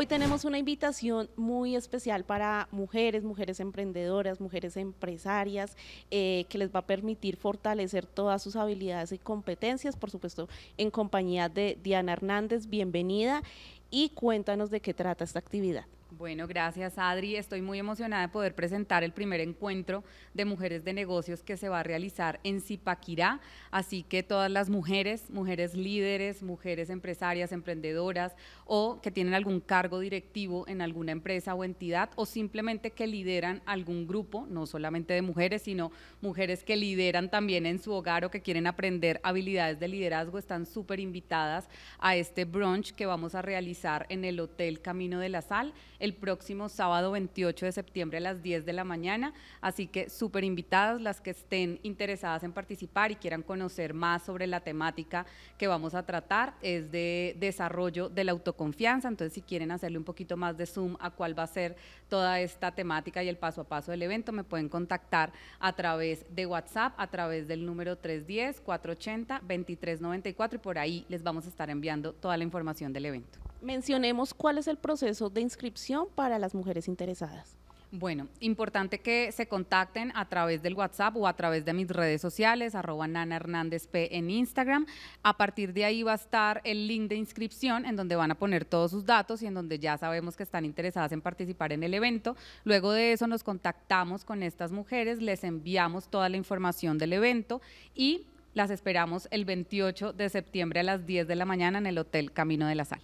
Hoy tenemos una invitación muy especial para mujeres, mujeres emprendedoras, mujeres empresarias, eh, que les va a permitir fortalecer todas sus habilidades y competencias, por supuesto, en compañía de Diana Hernández. Bienvenida y cuéntanos de qué trata esta actividad. Bueno, gracias Adri. Estoy muy emocionada de poder presentar el primer encuentro de mujeres de negocios que se va a realizar en Zipaquirá. Así que todas las mujeres, mujeres líderes, mujeres empresarias, emprendedoras o que tienen algún cargo directivo en alguna empresa o entidad o simplemente que lideran algún grupo, no solamente de mujeres, sino mujeres que lideran también en su hogar o que quieren aprender habilidades de liderazgo, están súper invitadas a este brunch que vamos a realizar en el Hotel Camino de la Sal el próximo sábado 28 de septiembre a las 10 de la mañana. Así que súper invitadas las que estén interesadas en participar y quieran conocer más sobre la temática que vamos a tratar. Es de desarrollo de la autoconfianza. Entonces, si quieren hacerle un poquito más de zoom a cuál va a ser toda esta temática y el paso a paso del evento, me pueden contactar a través de WhatsApp, a través del número 310-480-2394 y por ahí les vamos a estar enviando toda la información del evento. Mencionemos cuál es el proceso de inscripción para las mujeres interesadas. Bueno, importante que se contacten a través del WhatsApp o a través de mis redes sociales, arroba Nana Hernández P en Instagram. A partir de ahí va a estar el link de inscripción en donde van a poner todos sus datos y en donde ya sabemos que están interesadas en participar en el evento. Luego de eso nos contactamos con estas mujeres, les enviamos toda la información del evento y las esperamos el 28 de septiembre a las 10 de la mañana en el Hotel Camino de la Sal.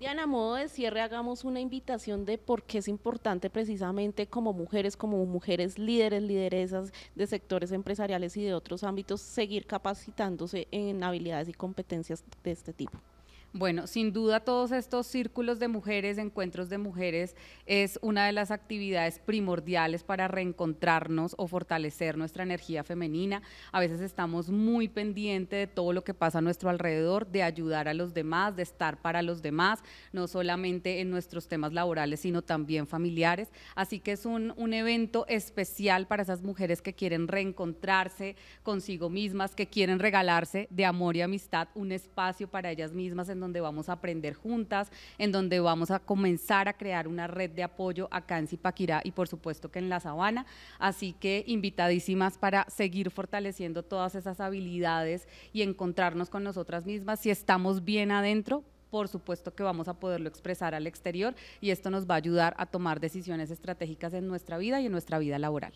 Diana, modo de cierre, hagamos una invitación de por qué es importante precisamente como mujeres, como mujeres líderes, lideresas de sectores empresariales y de otros ámbitos, seguir capacitándose en habilidades y competencias de este tipo. Bueno, sin duda todos estos círculos de mujeres, encuentros de mujeres, es una de las actividades primordiales para reencontrarnos o fortalecer nuestra energía femenina. A veces estamos muy pendientes de todo lo que pasa a nuestro alrededor, de ayudar a los demás, de estar para los demás, no solamente en nuestros temas laborales, sino también familiares. Así que es un, un evento especial para esas mujeres que quieren reencontrarse consigo mismas, que quieren regalarse de amor y amistad un espacio para ellas mismas en donde vamos a aprender juntas, en donde vamos a comenzar a crear una red de apoyo acá en Zipaquirá y por supuesto que en La Sabana. Así que invitadísimas para seguir fortaleciendo todas esas habilidades y encontrarnos con nosotras mismas. Si estamos bien adentro, por supuesto que vamos a poderlo expresar al exterior y esto nos va a ayudar a tomar decisiones estratégicas en nuestra vida y en nuestra vida laboral.